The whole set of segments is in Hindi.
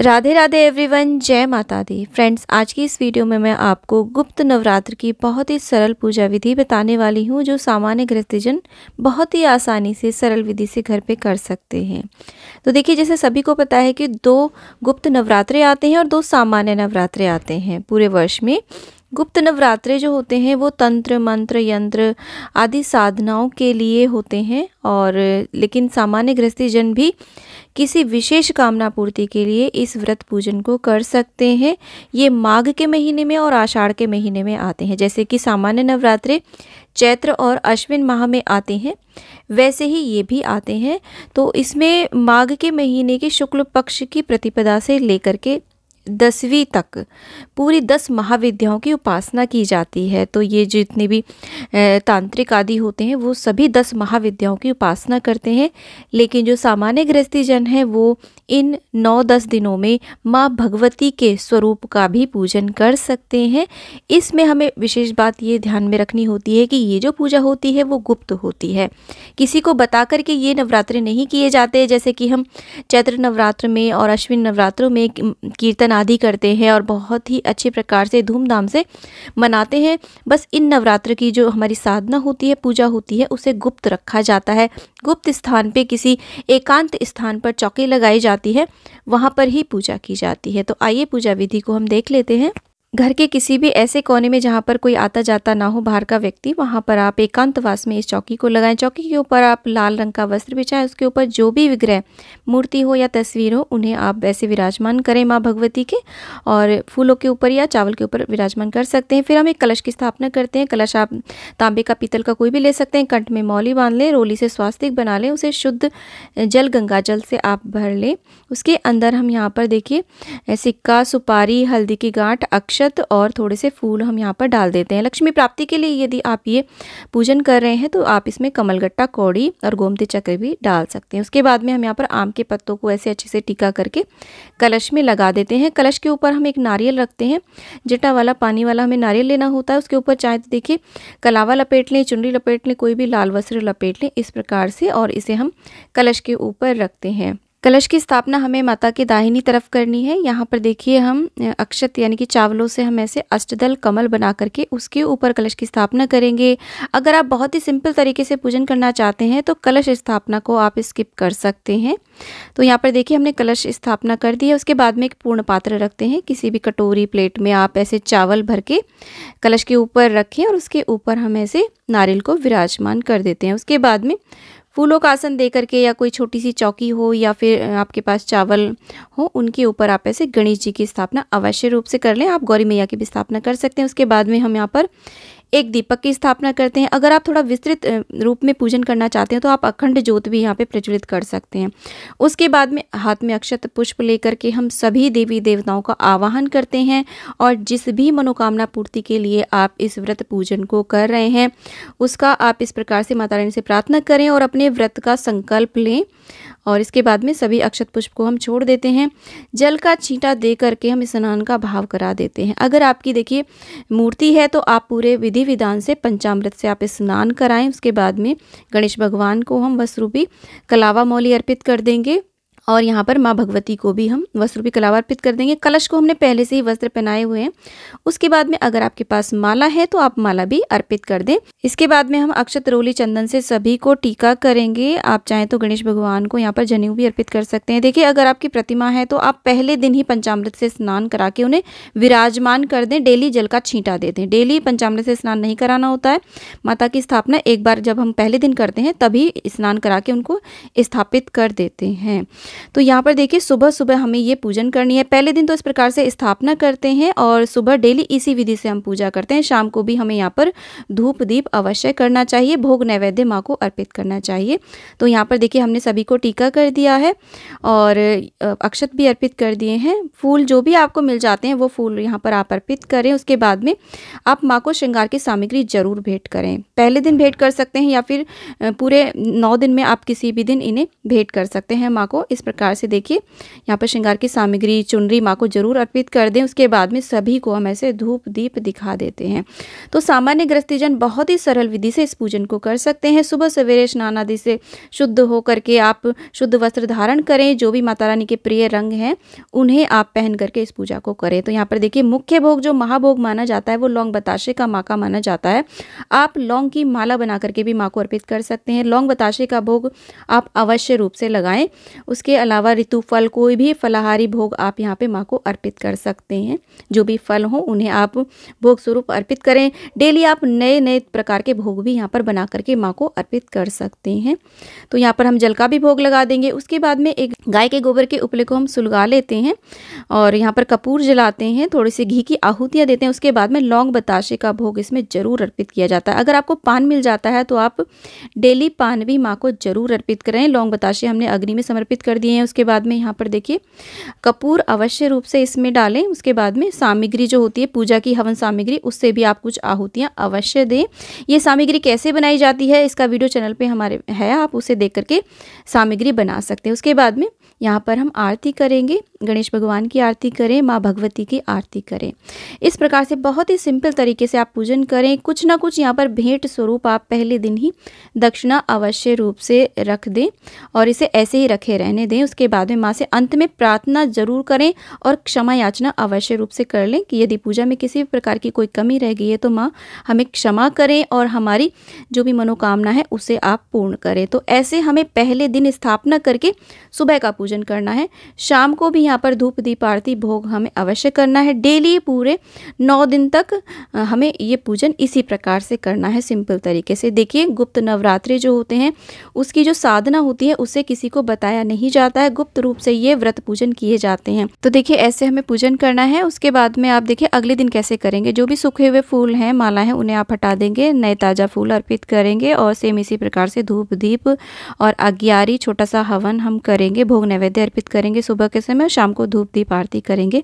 राधे राधे एवरीवन जय माता दी फ्रेंड्स आज की इस वीडियो में मैं आपको गुप्त नवरात्र की बहुत ही सरल पूजा विधि बताने वाली हूँ जो सामान्य गृहस्थजन बहुत ही आसानी से सरल विधि से घर पे कर सकते हैं तो देखिए जैसे सभी को पता है कि दो गुप्त नवरात्रे आते हैं और दो सामान्य नवरात्रे आते हैं पूरे वर्ष में गुप्त नवरात्रे जो होते हैं वो तंत्र मंत्र यंत्र आदि साधनाओं के लिए होते हैं और लेकिन सामान्य गृहस्थी जन भी किसी विशेष कामना पूर्ति के लिए इस व्रत पूजन को कर सकते हैं ये माघ के महीने में और आषाढ़ के महीने में आते हैं जैसे कि सामान्य नवरात्रे चैत्र और अश्विन माह में आते हैं वैसे ही ये भी आते हैं तो इसमें माघ के महीने के शुक्ल पक्ष की प्रतिपदा से लेकर के दसवीं तक पूरी दस महाविद्याओं की उपासना की जाती है तो ये जितने भी तांत्रिक आदि होते हैं वो सभी दस महाविद्याओं की उपासना करते हैं लेकिन जो सामान्य गृहस्थी जन हैं वो इन नौ दस दिनों में माँ भगवती के स्वरूप का भी पूजन कर सकते हैं इसमें हमें विशेष बात ये ध्यान में रखनी होती है कि ये जो पूजा होती है वो गुप्त होती है किसी को बता करके ये नवरात्र नहीं किए जाते जैसे कि हम चैत्र नवरात्र में और अश्विन नवरात्रों में कीर्तन अनादि करते हैं और बहुत ही अच्छे प्रकार से धूमधाम से मनाते हैं बस इन नवरात्र की जो हमारी साधना होती है पूजा होती है उसे गुप्त रखा जाता है गुप्त स्थान पे किसी एकांत स्थान पर चौकी लगाई जाती है वहाँ पर ही पूजा की जाती है तो आइए पूजा विधि को हम देख लेते हैं घर के किसी भी ऐसे कोने में जहाँ पर कोई आता जाता ना हो बाहर का व्यक्ति वहाँ पर आप एकांतवास में इस चौकी को लगाएं चौकी के ऊपर आप लाल रंग का वस्त्र बिछाएं उसके ऊपर जो भी विग्रह मूर्ति हो या तस्वीर हो उन्हें आप वैसे विराजमान करें माँ भगवती के और फूलों के ऊपर या चावल के ऊपर विराजमान कर सकते हैं फिर हम एक कलश की स्थापना करते हैं कलश आप तांबे का पीतल का कोई भी ले सकते हैं कंठ में मौली बांध लें रोली से स्वास्तिक बना लें उसे शुद्ध जल गंगा जल से आप भर लें उसके अंदर हम यहाँ पर देखिए सिक्का सुपारी हल्दी की गांठ अक्षर अक्षत और थोड़े से फूल हम यहाँ पर डाल देते हैं लक्ष्मी प्राप्ति के लिए यदि आप ये पूजन कर रहे हैं तो आप इसमें कमलगट्टा कौड़ी और गोमती चक्र भी डाल सकते हैं उसके बाद में हम यहाँ पर आम के पत्तों को ऐसे अच्छे से टीका करके कलश में लगा देते हैं कलश के ऊपर हम एक नारियल रखते हैं जटा वाला पानी वाला हमें नारियल लेना होता है उसके ऊपर चाहे तो देखिए कलावा लपेट लें चुनरी लपेट लें कोई भी लाल वस्त्र लपेट लें इस प्रकार से और इसे हम कलश के ऊपर रखते हैं कलश की स्थापना हमें माता के दाहिनी तरफ करनी है यहाँ पर देखिए हम अक्षत यानी कि चावलों से हम ऐसे अष्टदल कमल बना करके उसके ऊपर कलश की स्थापना करेंगे अगर आप बहुत ही सिंपल तरीके से पूजन करना चाहते हैं तो कलश स्थापना को आप स्किप कर सकते हैं तो यहाँ पर देखिए हमने कलश स्थापना कर दी है उसके बाद में एक पूर्ण पात्र रखते हैं किसी भी कटोरी प्लेट में आप ऐसे चावल भर के कलश के ऊपर रखें और उसके ऊपर हम ऐसे नारियल को विराजमान कर देते हैं उसके बाद में फूलों का आसन दे करके या कोई छोटी सी चौकी हो या फिर आपके पास चावल हो उनके ऊपर आप ऐसे गणेश जी की स्थापना अवश्य रूप से कर लें आप गौरी मैया की भी स्थापना कर सकते हैं उसके बाद में हम यहाँ पर एक दीपक की स्थापना करते हैं अगर आप थोड़ा विस्तृत रूप में पूजन करना चाहते हैं तो आप अखंड ज्योत भी यहाँ पे प्रज्वलित कर सकते हैं उसके बाद में हाथ में अक्षत पुष्प लेकर के हम सभी देवी देवताओं का आवाहन करते हैं और जिस भी मनोकामना पूर्ति के लिए आप इस व्रत पूजन को कर रहे हैं उसका आप इस प्रकार से माता रानी से प्रार्थना करें और अपने व्रत का संकल्प लें और इसके बाद में सभी अक्षत पुष्प को हम छोड़ देते हैं जल का छींटा दे करके हम स्नान का भाव करा देते हैं अगर आपकी देखिए मूर्ति है तो आप पूरे विधि विधान से पंचामृत से आप स्नान कराएं उसके बाद में गणेश भगवान को हम वस्त्रूपी कलावा मौली अर्पित कर देंगे और यहाँ पर माँ भगवती को भी हम वस्त्र भी अर्पित कर देंगे कलश को हमने पहले से ही वस्त्र पहनाए हुए हैं उसके बाद में अगर आपके पास माला है तो आप माला भी अर्पित कर दें इसके बाद में हम अक्षत रोली चंदन से सभी को टीका करेंगे आप चाहें तो गणेश भगवान को यहाँ पर जनेऊ भी अर्पित कर सकते हैं देखिए अगर आपकी प्रतिमा है तो आप पहले दिन ही पंचामृत से स्नान करा के उन्हें विराजमान कर दें डेली जल का छींटा दे दें डेली पंचामृत से स्नान नहीं कराना होता है माता की स्थापना एक बार जब हम पहले दिन करते हैं तभी स्नान करा के उनको स्थापित कर देते हैं तो यहाँ पर देखिए सुबह सुबह हमें ये पूजन करनी है पहले दिन तो इस प्रकार से स्थापना करते हैं और सुबह डेली इसी विधि से हम पूजा करते हैं शाम को भी हमें यहाँ पर धूप दीप अवश्य करना चाहिए भोग नैवेद्य माँ को अर्पित करना चाहिए तो यहाँ पर देखिए हमने सभी को टीका कर दिया है और अक्षत भी अर्पित कर दिए हैं फूल जो भी आपको मिल जाते हैं वो फूल यहाँ पर आप अर्पित करें उसके बाद में आप माँ को श्रृंगार की सामग्री जरूर भेंट करें पहले दिन भेंट कर सकते हैं या फिर पूरे नौ दिन में आप किसी भी दिन इन्हें भेंट कर सकते हैं माँ को इस प्रकार से देखिए यहाँ पर श्रृंगार की सामग्री चुनरी माँ को जरूर अर्पित कर दें उसके बाद में सभी को हम ऐसे धूप दीप दिखा देते हैं तो सामान्य ग्रस्तीजन बहुत ही सरल विधि से इस पूजन को कर सकते हैं सुबह सवेरे स्नान आदि से शुद्ध होकर के आप शुद्ध वस्त्र धारण करें जो भी माता रानी के प्रिय रंग हैं उन्हें आप पहन करके इस पूजा को करें तो यहाँ पर देखिए मुख्य भोग जो महाभोग माना जाता है वो लौंग बताशे का माँ का माना जाता है आप लौंग की माला बना करके भी माँ को अर्पित कर सकते हैं लौंग बताशे का भोग आप अवश्य रूप से लगाएं उसके अलावा ऋतु फल कोई भी फलाहारी भोग आप यहाँ पे माँ को अर्पित कर सकते हैं जो भी फल हो उन्हें आप भोग स्वरूप अर्पित करें डेली आप नए नए प्रकार के भोग भी यहाँ पर बना करके माँ को अर्पित कर सकते हैं तो यहाँ पर हम जल का भी भोग लगा देंगे उसके बाद में एक गाय के गोबर के उपले को हम सुलगा लेते हैं और यहाँ पर कपूर जलाते हैं थोड़ी सी घी की आहूतियाँ देते हैं उसके बाद में लौंग बताशे का भोग इसमें ज़रूर अर्पित किया जाता है अगर आपको पान मिल जाता है तो आप डेली पान भी माँ को ज़रूर अर्पित करें लौंग बताशे हमने अग्नि में समर्पित कर दिए हैं उसके बाद में यहाँ पर देखिए कपूर अवश्य रूप से इसमें डालें उसके बाद में सामग्री जो होती है पूजा की हवन सामग्री उससे भी आप कुछ आहुतियाँ अवश्य दें ये सामग्री कैसे बनाई जाती है इसका वीडियो चैनल पर हमारे है आप उसे देख करके सामग्री बना सकते हैं उसके बाद में यहाँ पर हम आरती करेंगे गणेश भगवान की आरती करें माँ भगवती की आरती करें इस प्रकार से बहुत ही सिंपल तरीके से आप पूजन करें कुछ ना कुछ यहाँ पर भेंट स्वरूप आप पहले दिन ही दक्षिणा अवश्य रूप से रख दें और इसे ऐसे ही रखे रहने दें उसके बाद में माँ से अंत में प्रार्थना जरूर करें और क्षमा याचना अवश्य रूप से कर लें कि यदि पूजा में किसी भी प्रकार की कोई कमी रह गई है तो माँ हमें क्षमा करें और हमारी जो भी मनोकामना है उसे आप पूर्ण करें तो ऐसे हमें पहले दिन स्थापना करके सुबह का पूजा पूजन करना है शाम को भी यहाँ पर धूप दीप आरती भोग हमें अवश्य करना है डेली पूरे नौ दिन तक हमें ये पूजन इसी प्रकार से करना है सिंपल तरीके से देखिए गुप्त नवरात्रि जो होते हैं उसकी जो साधना होती है उसे किसी को बताया नहीं जाता है गुप्त रूप से ये व्रत पूजन किए जाते हैं तो देखिए ऐसे हमें पूजन करना है उसके बाद में आप देखिए अगले दिन कैसे करेंगे जो भी सूखे हुए फूल हैं माला है उन्हें आप हटा देंगे नए ताज़ा फूल अर्पित करेंगे और सेम इसी प्रकार से धूप दीप और अग्यारी छोटा सा हवन हम करेंगे भोग नैवेद्य अर्पित करेंगे सुबह के समय और शाम को धूप दीप आरती करेंगे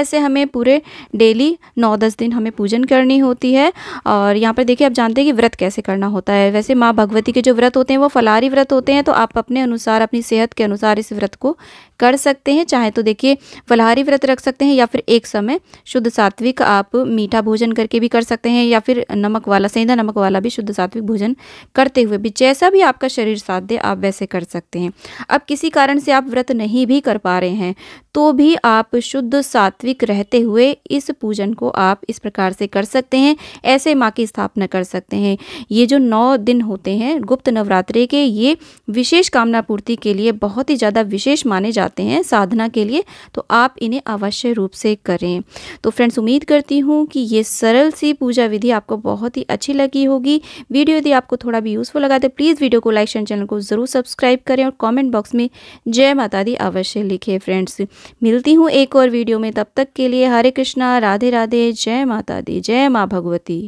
ऐसे हमें पूरे डेली नौ दस दिन हमें पूजन करनी होती है और यहाँ पर देखिए आप जानते हैं कि व्रत कैसे करना होता है वैसे माँ भगवती के जो व्रत होते हैं वो फलारी व्रत होते हैं तो आप अपने अनुसार अपनी सेहत के अनुसार इस व्रत को कर सकते हैं चाहे तो देखिए फलाहारी व्रत रख सकते हैं या फिर एक समय शुद्ध सात्विक आप मीठा भोजन करके भी कर सकते हैं या फिर नमक वाला सेंधा नमक वाला भी शुद्ध सात्विक भोजन करते हुए भी जैसा भी आपका शरीर साथ दे आप वैसे कर सकते हैं अब किसी कारण से आप व्रत नहीं भी कर पा रहे हैं तो भी आप शुद्ध सात्विक रहते हुए इस पूजन को आप इस प्रकार से कर सकते हैं ऐसे माँ की स्थापना कर सकते हैं ये जो नौ दिन होते हैं गुप्त नवरात्रि के ये विशेष कामना पूर्ति के लिए बहुत ही ज़्यादा विशेष माने जाते हैं साधना के लिए तो आप इन्हें अवश्य रूप से करें तो फ्रेंड्स उम्मीद करती हूँ कि ये सरल सी पूजा विधि आपको बहुत ही अच्छी लगी होगी वीडियो यदि आपको थोड़ा भी यूज़फुल लगा तो प्लीज़ वीडियो को लाइक शेयर चैनल को ज़रूर सब्सक्राइब करें और कॉमेंट बॉक्स में जय माता दी अवश्य लिखें फ्रेंड्स मिलती हूँ एक और वीडियो में तब तक के लिए हरे कृष्णा राधे राधे जय माता दी जय माँ भगवती